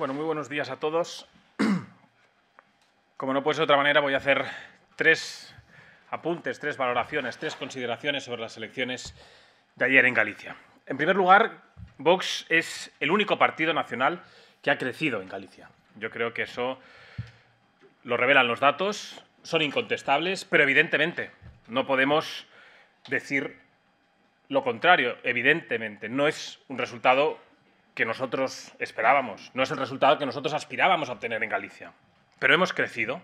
Bueno, muy buenos días a todos. Como no puede ser de otra manera, voy a hacer tres apuntes, tres valoraciones, tres consideraciones sobre las elecciones de ayer en Galicia. En primer lugar, Vox es el único partido nacional que ha crecido en Galicia. Yo creo que eso lo revelan los datos, son incontestables, pero evidentemente no podemos decir lo contrario. Evidentemente, no es un resultado que nosotros esperábamos, no es el resultado que nosotros aspirábamos a obtener en Galicia. Pero hemos crecido,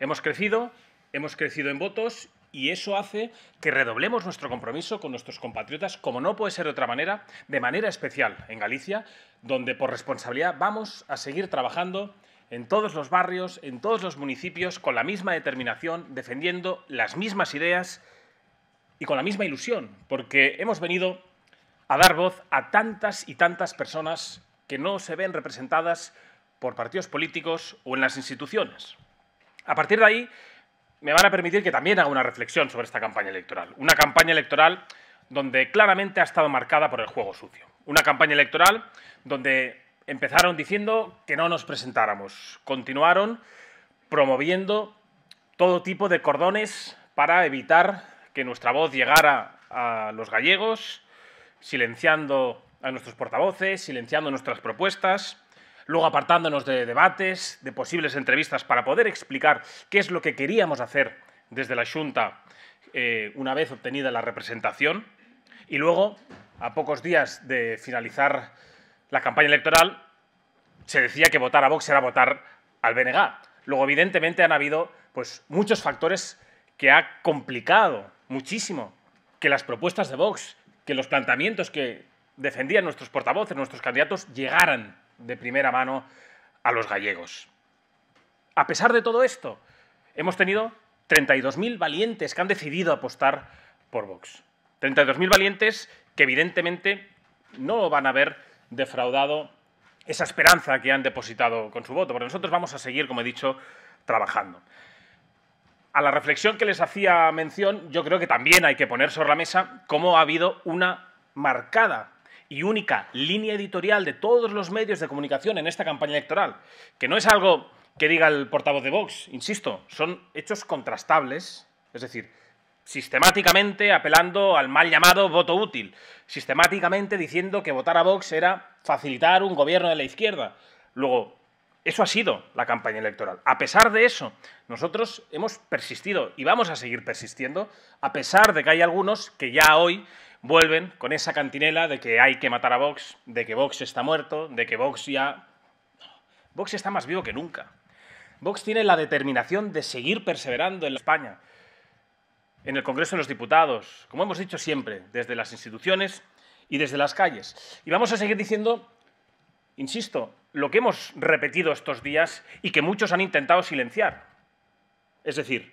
hemos crecido, hemos crecido en votos y eso hace que redoblemos nuestro compromiso con nuestros compatriotas, como no puede ser de otra manera, de manera especial en Galicia, donde por responsabilidad vamos a seguir trabajando en todos los barrios, en todos los municipios, con la misma determinación, defendiendo las mismas ideas y con la misma ilusión, porque hemos venido a dar voz a tantas y tantas personas que no se ven representadas por partidos políticos o en las instituciones. A partir de ahí, me van a permitir que también haga una reflexión sobre esta campaña electoral. Una campaña electoral donde claramente ha estado marcada por el juego sucio. Una campaña electoral donde empezaron diciendo que no nos presentáramos. Continuaron promoviendo todo tipo de cordones para evitar que nuestra voz llegara a los gallegos, silenciando a nuestros portavoces, silenciando nuestras propuestas, luego apartándonos de debates, de posibles entrevistas para poder explicar qué es lo que queríamos hacer desde la Junta eh, una vez obtenida la representación y luego, a pocos días de finalizar la campaña electoral, se decía que votar a Vox era votar al BNG. Luego, evidentemente, han habido pues, muchos factores que ha complicado muchísimo que las propuestas de Vox que los planteamientos que defendían nuestros portavoces, nuestros candidatos, llegaran de primera mano a los gallegos. A pesar de todo esto, hemos tenido 32.000 valientes que han decidido apostar por Vox. 32.000 valientes que evidentemente no van a haber defraudado esa esperanza que han depositado con su voto, porque nosotros vamos a seguir, como he dicho, trabajando a la reflexión que les hacía mención, yo creo que también hay que poner sobre la mesa cómo ha habido una marcada y única línea editorial de todos los medios de comunicación en esta campaña electoral, que no es algo que diga el portavoz de Vox, insisto, son hechos contrastables, es decir, sistemáticamente apelando al mal llamado voto útil, sistemáticamente diciendo que votar a Vox era facilitar un gobierno de la izquierda. Luego, eso ha sido la campaña electoral. A pesar de eso, nosotros hemos persistido y vamos a seguir persistiendo, a pesar de que hay algunos que ya hoy vuelven con esa cantinela de que hay que matar a Vox, de que Vox está muerto, de que Vox ya... Vox está más vivo que nunca. Vox tiene la determinación de seguir perseverando en España, en el Congreso de los Diputados, como hemos dicho siempre, desde las instituciones y desde las calles. Y vamos a seguir diciendo Insisto, lo que hemos repetido estos días y que muchos han intentado silenciar. Es decir,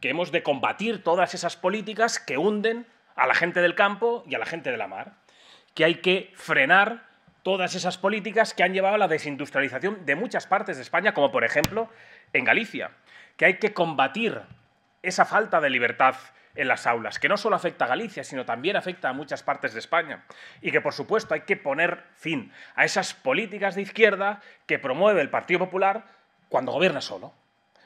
que hemos de combatir todas esas políticas que hunden a la gente del campo y a la gente de la mar, que hay que frenar todas esas políticas que han llevado a la desindustrialización de muchas partes de España, como por ejemplo en Galicia, que hay que combatir esa falta de libertad en las aulas, que no solo afecta a Galicia, sino también afecta a muchas partes de España. Y que, por supuesto, hay que poner fin a esas políticas de izquierda que promueve el Partido Popular cuando gobierna solo.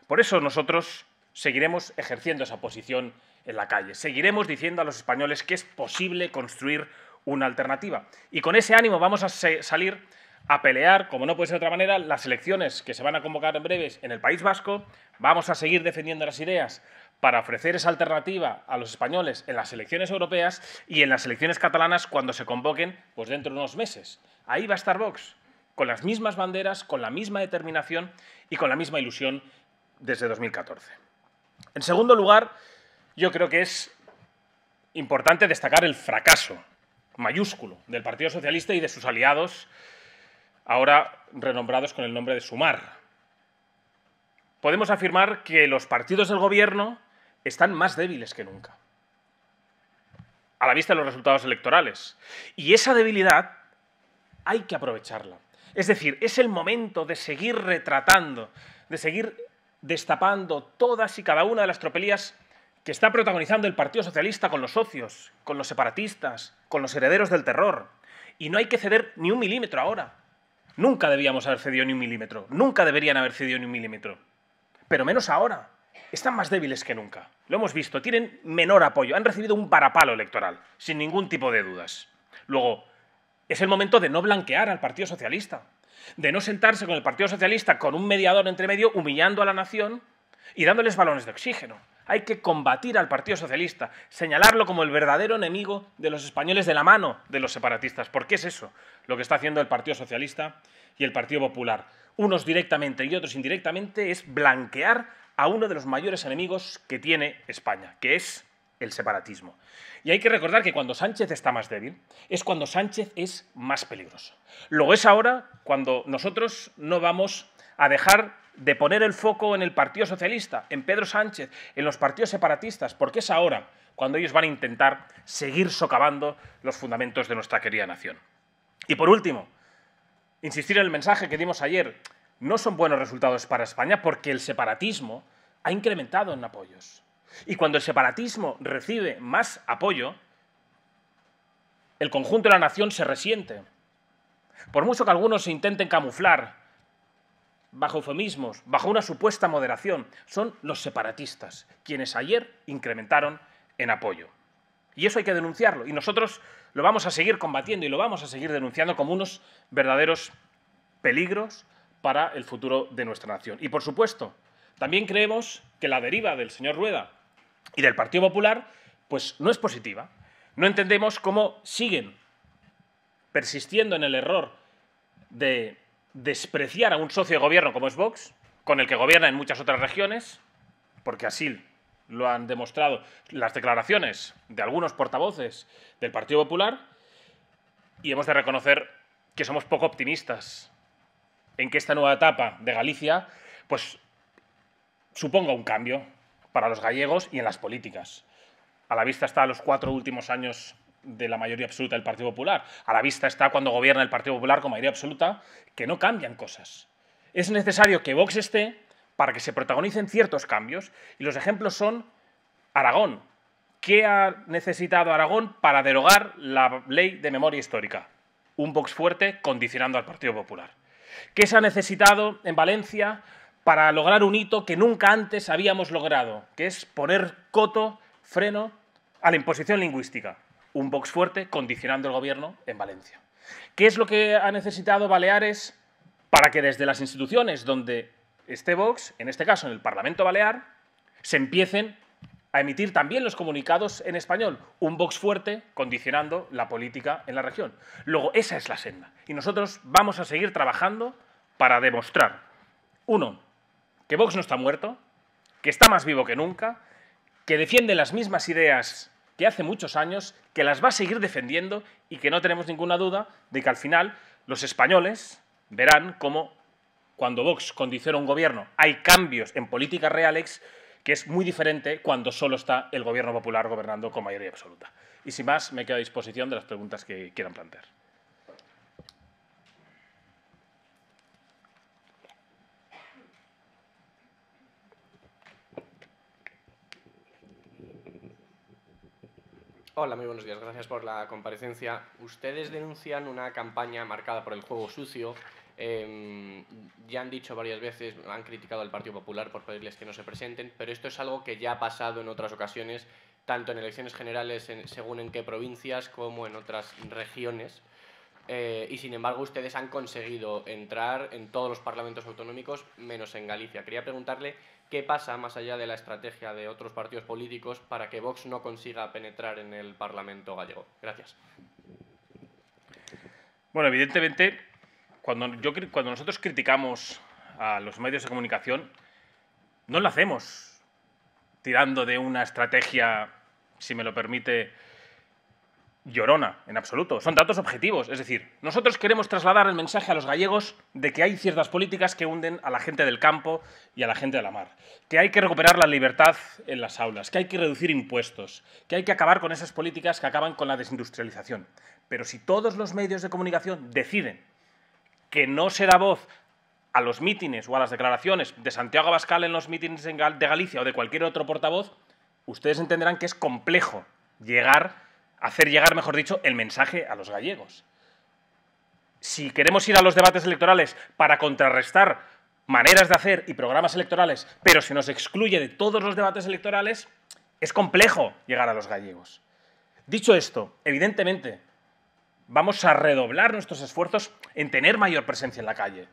Por eso nosotros seguiremos ejerciendo esa posición en la calle. Seguiremos diciendo a los españoles que es posible construir una alternativa. Y con ese ánimo vamos a salir a pelear, como no puede ser de otra manera, las elecciones que se van a convocar en breves en el País Vasco. Vamos a seguir defendiendo las ideas para ofrecer esa alternativa a los españoles en las elecciones europeas y en las elecciones catalanas cuando se convoquen pues dentro de unos meses. Ahí va a estar Vox, con las mismas banderas, con la misma determinación y con la misma ilusión desde 2014. En segundo lugar, yo creo que es importante destacar el fracaso mayúsculo del Partido Socialista y de sus aliados, ahora renombrados con el nombre de Sumar. Podemos afirmar que los partidos del gobierno están más débiles que nunca. A la vista de los resultados electorales. Y esa debilidad hay que aprovecharla. Es decir, es el momento de seguir retratando, de seguir destapando todas y cada una de las tropelías que está protagonizando el Partido Socialista con los socios, con los separatistas, con los herederos del terror. Y no hay que ceder ni un milímetro ahora. Nunca debíamos haber cedido ni un milímetro. Nunca deberían haber cedido ni un milímetro. Pero menos ahora están más débiles que nunca. Lo hemos visto, tienen menor apoyo, han recibido un parapalo electoral, sin ningún tipo de dudas. Luego, es el momento de no blanquear al Partido Socialista, de no sentarse con el Partido Socialista con un mediador entre medio humillando a la nación y dándoles balones de oxígeno. Hay que combatir al Partido Socialista, señalarlo como el verdadero enemigo de los españoles de la mano de los separatistas, porque es eso lo que está haciendo el Partido Socialista y el Partido Popular. Unos directamente y otros indirectamente es blanquear a uno de los mayores enemigos que tiene España, que es el separatismo. Y hay que recordar que cuando Sánchez está más débil, es cuando Sánchez es más peligroso. Lo es ahora cuando nosotros no vamos a dejar de poner el foco en el Partido Socialista, en Pedro Sánchez, en los partidos separatistas, porque es ahora cuando ellos van a intentar seguir socavando los fundamentos de nuestra querida nación. Y por último, insistir en el mensaje que dimos ayer, no son buenos resultados para España porque el separatismo ha incrementado en apoyos. Y cuando el separatismo recibe más apoyo, el conjunto de la nación se resiente. Por mucho que algunos se intenten camuflar bajo eufemismos, bajo una supuesta moderación, son los separatistas quienes ayer incrementaron en apoyo. Y eso hay que denunciarlo. Y nosotros lo vamos a seguir combatiendo y lo vamos a seguir denunciando como unos verdaderos peligros para el futuro de nuestra nación. Y por supuesto, también creemos que la deriva del señor Rueda y del Partido Popular pues no es positiva. No entendemos cómo siguen persistiendo en el error de despreciar a un socio de gobierno como es Vox, con el que gobierna en muchas otras regiones, porque así lo han demostrado las declaraciones de algunos portavoces del Partido Popular, y hemos de reconocer que somos poco optimistas en que esta nueva etapa de Galicia pues, suponga un cambio para los gallegos y en las políticas. A la vista está los cuatro últimos años de la mayoría absoluta del Partido Popular. A la vista está cuando gobierna el Partido Popular con mayoría absoluta, que no cambian cosas. Es necesario que Vox esté para que se protagonicen ciertos cambios. Y los ejemplos son Aragón. ¿Qué ha necesitado Aragón para derogar la ley de memoria histórica? Un Vox fuerte condicionando al Partido Popular. ¿Qué se ha necesitado en Valencia para lograr un hito que nunca antes habíamos logrado, que es poner coto, freno a la imposición lingüística? Un box fuerte condicionando el gobierno en Valencia. ¿Qué es lo que ha necesitado Baleares para que desde las instituciones donde esté Vox, en este caso en el Parlamento Balear, se empiecen a emitir también los comunicados en español, un Vox fuerte condicionando la política en la región. Luego, esa es la senda. Y nosotros vamos a seguir trabajando para demostrar, uno, que Vox no está muerto, que está más vivo que nunca, que defiende las mismas ideas que hace muchos años, que las va a seguir defendiendo y que no tenemos ninguna duda de que al final los españoles verán cómo cuando Vox condiciona un gobierno hay cambios en políticas reales que es muy diferente cuando solo está el gobierno popular gobernando con mayoría absoluta. Y sin más, me quedo a disposición de las preguntas que quieran plantear. Hola, muy buenos días. Gracias por la comparecencia. Ustedes denuncian una campaña marcada por el juego sucio Em, ya han dicho varias veces, han criticado al Partido Popular por pedirles que no se presenten, pero esto es algo que ya ha pasado en otras ocasiones, tanto en elecciones generales, según en qué provincias, como en otras regiones. Eh, y sin embargo, ustedes han conseguido entrar en todos los parlamentos autonómicos, menos en Galicia. Quería preguntarle qué pasa más allá de la estrategia de otros partidos políticos para que Vox no consiga penetrar en el Parlamento gallego. Gracias. Bueno, evidentemente cuando, nosotros criticamos a los medios de comunicación, no lo hacemos tirando de una estrategia, si me lo permite, llorona, en absoluto. Son datos objetivos. Es decir, nosotros queremos trasladar el mensaje a los gallegos de que hay ciertas políticas que hunden a la gente del campo y a la gente de la mar. Que hay que recuperar la libertad en las aulas, que hay que reducir impuestos, que hay que acabar con esas políticas que acaban con la desindustrialización. Pero si todos los medios de comunicación deciden que no se da voz a los mítines o a las declaraciones de Santiago Abascal en los mítines de Galicia o de cualquier otro portavoz, ustedes entenderán que es complejo llegar, hacer llegar, mejor dicho, el mensaje a los gallegos. Si queremos ir a los debates electorales para contrarrestar maneras de hacer y programas electorales, pero se nos excluye de todos los debates electorales, es complejo llegar a los gallegos. Dicho esto, evidentemente, vamos a redoblar nuestros esfuerzos en tener mayor presencia en la calle.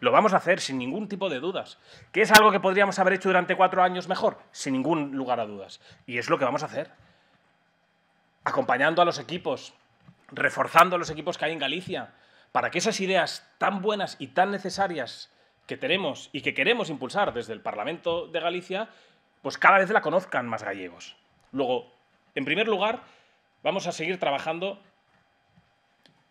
Lo vamos a hacer sin ningún tipo de dudas. ¿Que es algo que podríamos haber hecho durante cuatro años mejor? Sin ningún lugar a dudas. Y es lo que vamos a hacer. Acompañando a los equipos, reforzando a los equipos que hay en Galicia, para que esas ideas tan buenas y tan necesarias que tenemos y que queremos impulsar desde el Parlamento de Galicia, pues cada vez la conozcan más gallegos. Luego, en primer lugar, vamos a seguir trabajando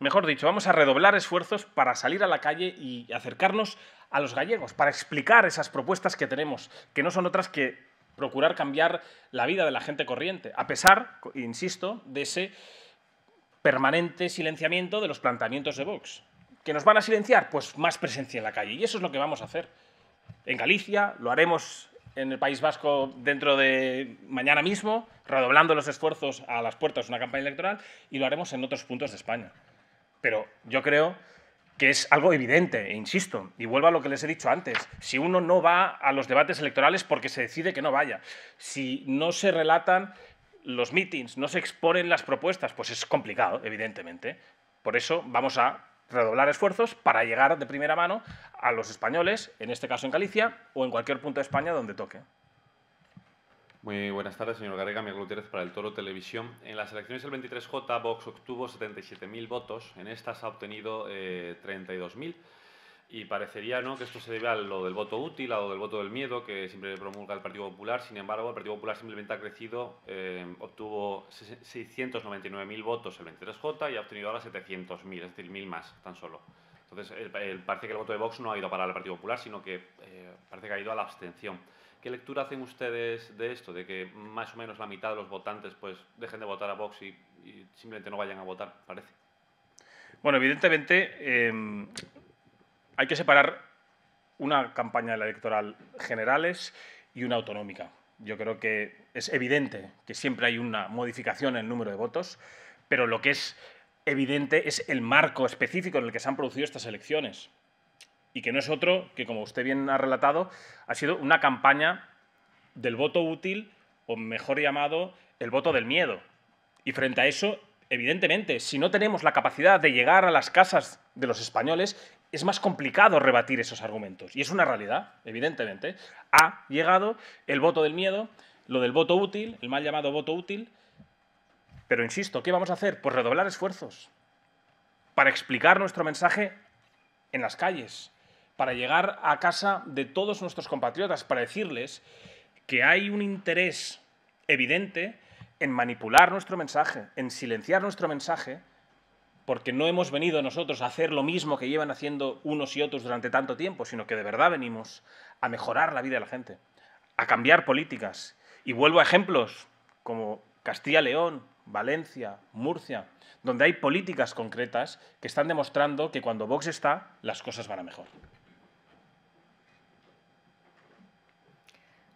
mejor dicho, vamos a redoblar esfuerzos para salir a la calle y acercarnos a los gallegos, para explicar esas propuestas que tenemos, que no son otras que procurar cambiar la vida de la gente corriente, a pesar, insisto, de ese permanente silenciamiento de los planteamientos de Vox. ¿Que nos van a silenciar? Pues más presencia en la calle. Y eso es lo que vamos a hacer. En Galicia, lo haremos en el País Vasco dentro de mañana mismo, redoblando los esfuerzos a las puertas de una campaña electoral, y lo haremos en otros puntos de España. Pero yo creo que es algo evidente, e insisto, y vuelvo a lo que les he dicho antes, si uno no va a los debates electorales porque se decide que no vaya, si no se relatan los meetings, no se exponen las propuestas, pues es complicado, evidentemente. Por eso vamos a redoblar esfuerzos para llegar de primera mano a los españoles, en este caso en Galicia, o en cualquier punto de España donde toque. Muy buenas tardes, señor Garriga. Miguel Gutiérrez para El Toro Televisión. En las elecciones del 23J, Vox obtuvo 77.000 votos. En estas ha obtenido 32.000. Eh, y parecería ¿no? que esto se debe a lo del voto útil, a lo del voto del miedo que siempre promulga el Partido Popular. Sin embargo, el Partido Popular simplemente ha crecido, eh, obtuvo 699.000 votos el 23J y ha obtenido ahora 700.000, es decir, 1.000 más tan solo. Entonces, el, parece que el voto de Vox no ha ido a parar al Partido Popular, sino que eh, parece que ha ido a la abstención. ¿Qué lectura hacen ustedes de esto? De que más o menos la mitad de los votantes pues dejen de votar a Vox y, simplemente no vayan a votar, parece. Bueno, evidentemente em, hay que separar una campaña electoral generales y una autonómica. Yo creo que es evidente que siempre hay una modificación en el número de votos, pero lo que es evidente es el marco específico en el que se han producido estas elecciones y que no es otro que, como usted bien ha relatado, ha sido una campaña del voto útil, o mejor llamado, el voto del miedo. Y frente a eso, evidentemente, si no tenemos la capacidad de llegar a las casas de los españoles, es más complicado rebatir esos argumentos. Y es una realidad, evidentemente. Ha llegado el voto del miedo, lo del voto útil, el mal llamado voto útil. Pero insisto, ¿qué vamos a hacer? Pues redoblar esfuerzos para explicar nuestro mensaje en las calles, para llegar a casa de todos nuestros compatriotas, para decirles que hay un interés evidente en manipular nuestro mensaje, en silenciar nuestro mensaje, porque no hemos venido nosotros a hacer lo mismo que llevan haciendo unos y otros durante tanto tiempo, sino que de verdad venimos a mejorar la vida de la gente, a cambiar políticas. Y vuelvo a ejemplos como Castilla-León, Valencia, Murcia, donde hay políticas concretas que están demostrando que cuando Vox está, las cosas van a mejor.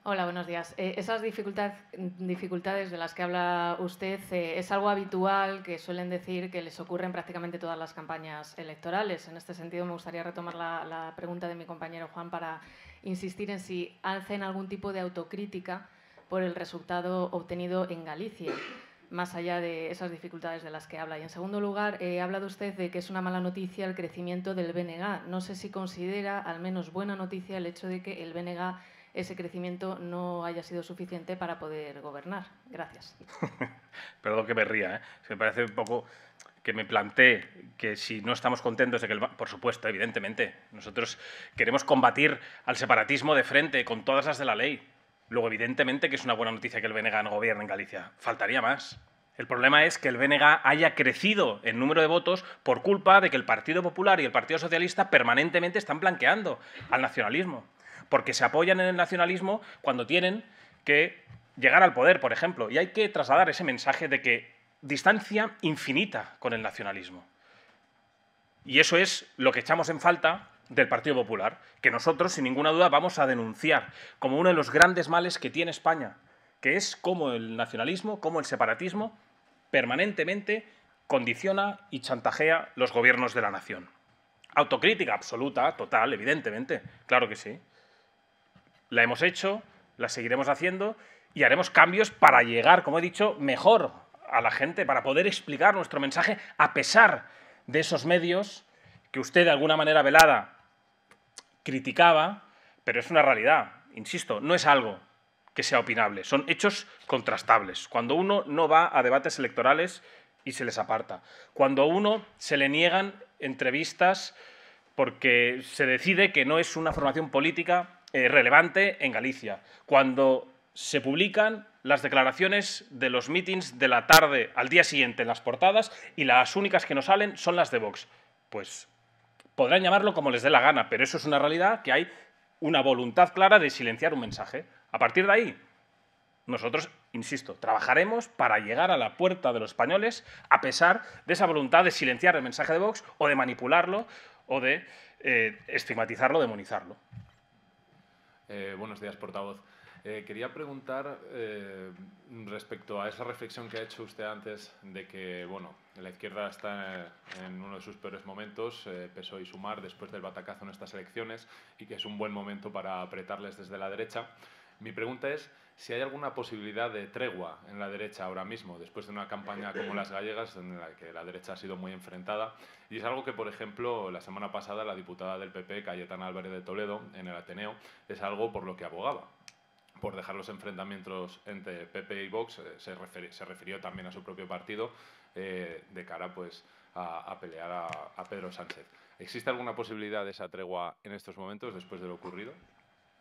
Hola, buenos días. Eh, esas dificultades de las que habla usted eh, es algo habitual que suelen decir que les ocurren prácticamente todas las campañas electorales. En este sentido, me gustaría retomar la, pregunta de mi compañero Juan para insistir en si hacen algún tipo de autocrítica por el resultado obtenido en Galicia, más allá de esas dificultades de las que habla. Y en segundo lugar, eh, habla de usted de que es una mala noticia el crecimiento del BNG. No sé si considera al menos buena noticia el hecho de que el BNG ese crecimiento no haya sido suficiente para poder gobernar. Gracias. Perdón que me ría, ¿eh? me parece un poco que me planteé que si no estamos contentos de que el... Por supuesto, evidentemente. Nosotros queremos combatir al separatismo de frente con todas las de la ley. Luego, evidentemente que es una buena noticia que el BNG no gobierne en Galicia. Faltaría más. El problema es que el BNG haya crecido en número de votos por culpa de que el Partido Popular y el Partido Socialista permanentemente están blanqueando al nacionalismo porque se apoyan en el nacionalismo cuando tienen que llegar al poder, por ejemplo. Y hay que trasladar ese mensaje de que distancia infinita con el nacionalismo. Y eso es lo que echamos en falta del Partido Popular, que nosotros, sin ninguna duda, vamos a denunciar como uno de los grandes males que tiene España, que es cómo el nacionalismo, cómo el separatismo permanentemente condiciona y chantajea los gobiernos de la nación. Autocrítica absoluta, total, evidentemente, claro que sí la hemos hecho, la seguiremos haciendo y haremos cambios para llegar, como he dicho, mejor a la gente, para poder explicar nuestro mensaje a pesar de esos medios que usted de alguna manera velada criticaba, pero es una realidad. Insisto, no es algo que sea opinable, son hechos contrastables. Cuando uno no va a debates electorales y se les aparta, cuando a uno se le niegan entrevistas porque se decide que no es una formación política eh, relevante en Galicia, cuando se publican las declaraciones de los meetings de la tarde al día siguiente en las portadas y las únicas que nos salen son las de Vox. Pues podrán llamarlo como les dé la gana, pero eso es una realidad que hay una voluntad clara de silenciar un mensaje. A partir de ahí, nosotros, insisto, trabajaremos para llegar a la puerta de los españoles a pesar de esa voluntad de silenciar el mensaje de Vox o de manipularlo o de eh, estigmatizarlo, demonizarlo. Eh, buenos días, portavoz. Eh, quería preguntar eh, respecto a esa reflexión que ha hecho usted antes de que bueno, la izquierda está en uno de sus peores momentos, peso y Sumar, después del batacazo en estas elecciones, y que es un buen momento para apretarles desde la derecha. Mi pregunta es si hay alguna posibilidad de tregua en la derecha ahora mismo, después de una campaña como las gallegas, en la que la derecha ha sido muy enfrentada. Y es algo que, por ejemplo, la semana pasada la diputada del PP, Cayetana Álvarez de Toledo, en el Ateneo, es algo por lo que abogaba por dejar los enfrentamientos entre PP y Vox, eh, se, refirió, también a su propio partido eh, de cara pues, a, pelear a, a, Pedro Sánchez. ¿Existe alguna posibilidad de esa tregua en estos momentos después de lo ocurrido?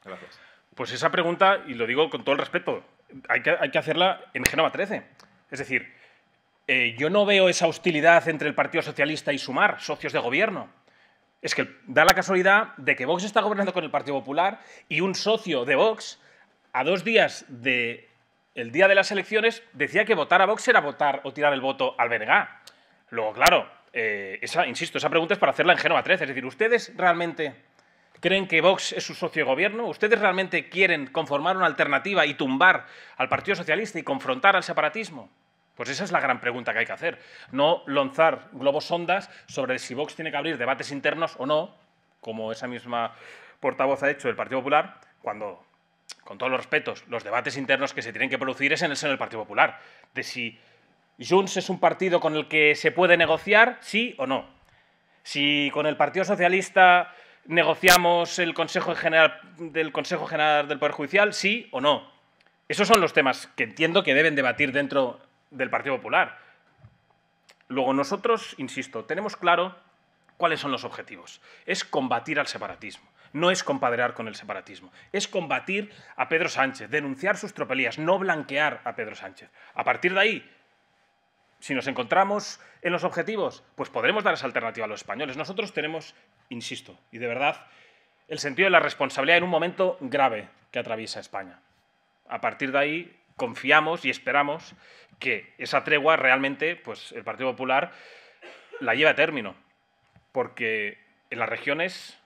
Gracias. Pues esa pregunta, y lo digo con todo el respeto, hay que, hacerla en Génova 13. Es decir, eh, yo no veo esa hostilidad entre el Partido Socialista y Sumar, socios de gobierno. Es que da la casualidad de que Vox está gobernando con el Partido Popular y un socio de Vox, a dos días del día de las elecciones, decía que votar a Vox era votar o tirar el voto al Berengá. Luego, claro, eh, insisto, esa pregunta es para hacerla en Génova 13. Es decir, ¿ustedes realmente ¿Creen que Vox es su socio de gobierno? ¿Ustedes realmente quieren conformar una alternativa y tumbar al Partido Socialista y confrontar al separatismo? Pues esa es la gran pregunta que hay que hacer. No lanzar globos sondas sobre si Vox tiene que abrir debates internos o no, como esa misma portavoz ha hecho del Partido Popular, cuando, con todos los respetos, los debates internos que se tienen que producir es en el seno del Partido Popular. De si Junts es un partido con el que se puede negociar, sí o no. Si con el Partido Socialista negociamos el Consejo General del Consejo General del Poder Judicial, sí o no. Esos son los temas que entiendo que deben debatir dentro del Partido Popular. Luego nosotros, insisto, tenemos claro cuáles son los objetivos. Es combatir al separatismo. No es compadrear con el separatismo. Es combatir a Pedro Sánchez, denunciar sus tropelías, no blanquear a Pedro Sánchez. A partir de ahí, si nos encontramos en los objetivos, pues podremos dar esa alternativa a los españoles. Nosotros tenemos, insisto, y de verdad, el sentido de la responsabilidad en un momento grave que atraviesa España. A partir de ahí, confiamos y esperamos que esa tregua realmente, pues el Partido Popular la lleve a término. Porque en las regiones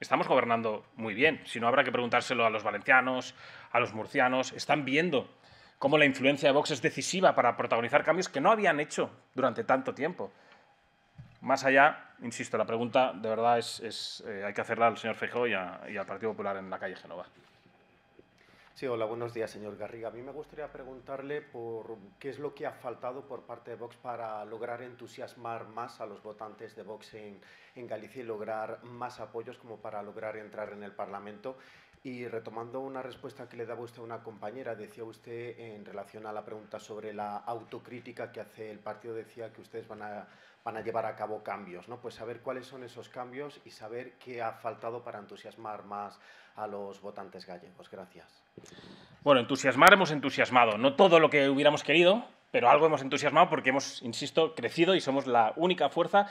estamos gobernando muy bien. Si no, habrá que preguntárselo a los valencianos, a los murcianos. Están viendo cómo la influencia de Vox es decisiva para protagonizar cambios que no habían hecho durante tanto tiempo. Más allá, insisto, la pregunta de verdad es, eh, hay que hacerla al señor Feijóo y, al Partido Popular en la calle Genova. Sí, hola, buenos días, señor Garriga. A mí me gustaría preguntarle por qué es lo que ha faltado por parte de Vox para lograr entusiasmar más a los votantes de Vox en, en Galicia y lograr más apoyos como para lograr entrar en el Parlamento. Y retomando una respuesta que le daba usted a una compañera, decía usted en relación a la pregunta sobre la autocrítica que hace el partido, decía que ustedes van a, van a llevar a cabo cambios, ¿no? Pues saber cuáles son esos cambios y saber qué ha faltado para entusiasmar más a los votantes gallegos. Gracias. Bueno, entusiasmar hemos entusiasmado, no todo lo que hubiéramos querido, pero algo hemos entusiasmado porque hemos, insisto, crecido y somos la única fuerza,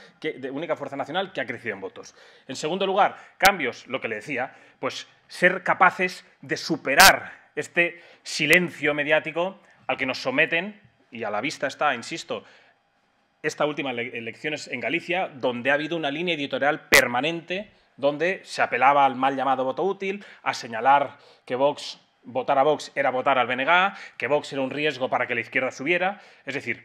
única fuerza nacional que ha crecido en votos. En segundo lugar, cambios, lo que le decía, pues ser capaces de superar este silencio mediático al que nos someten, y a la vista está, insisto, esta última elecciones en Galicia, donde ha habido una línea editorial permanente donde se apelaba al mal llamado voto útil, a señalar que Vox votar a Vox era votar al BNG, que Vox era un riesgo para que la izquierda subiera. Es decir,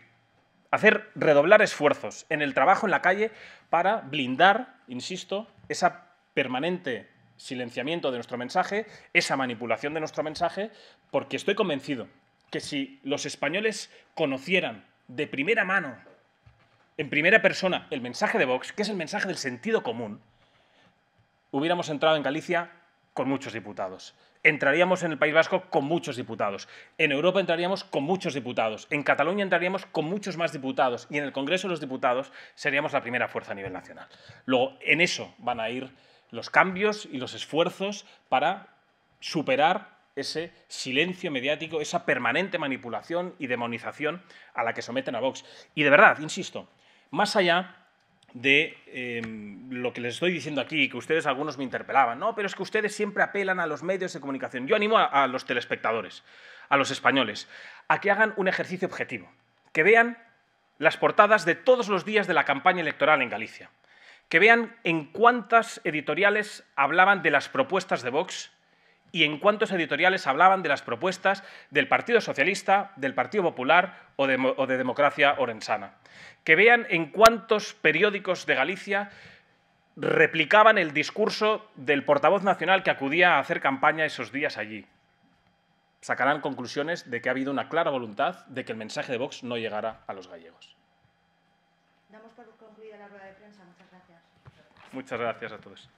hacer redoblar esfuerzos en el trabajo en la calle para blindar, insisto, ese permanente silenciamiento de nuestro mensaje, esa manipulación de nuestro mensaje, porque estoy convencido que si los españoles conocieran de primera mano, en primera persona, el mensaje de Vox, que es el mensaje del sentido común, hubiéramos entrado en Galicia con muchos diputados entraríamos en el País Vasco con muchos diputados, en Europa entraríamos con muchos diputados, en Cataluña entraríamos con muchos más diputados y en el Congreso de los Diputados seríamos la primera fuerza a nivel nacional. Luego, en eso van a ir los cambios y los esfuerzos para superar ese silencio mediático, esa permanente manipulación y demonización a la que someten a Vox. Y de verdad, insisto, más allá de em, lo que les estoy diciendo aquí, que ustedes algunos me interpelaban, no, pero es que ustedes siempre apelan a los medios de comunicación. Yo animo a, a los telespectadores, a los españoles, a que hagan un ejercicio objetivo, que vean las portadas de todos los días de la campaña electoral en Galicia, que vean en cuántas editoriales hablaban de las propuestas de Vox y en cuántos editoriales hablaban de las propuestas del Partido Socialista, del Partido Popular o de, Democracia Orensana. Que vean en cuántos periódicos de Galicia replicaban el discurso del portavoz nacional que acudía a hacer campaña esos días allí. Sacarán conclusiones de que ha habido una clara voluntad de que el mensaje de Vox no llegara a los gallegos. Damos por concluida la rueda de prensa. Muchas gracias. Muchas gracias a todos.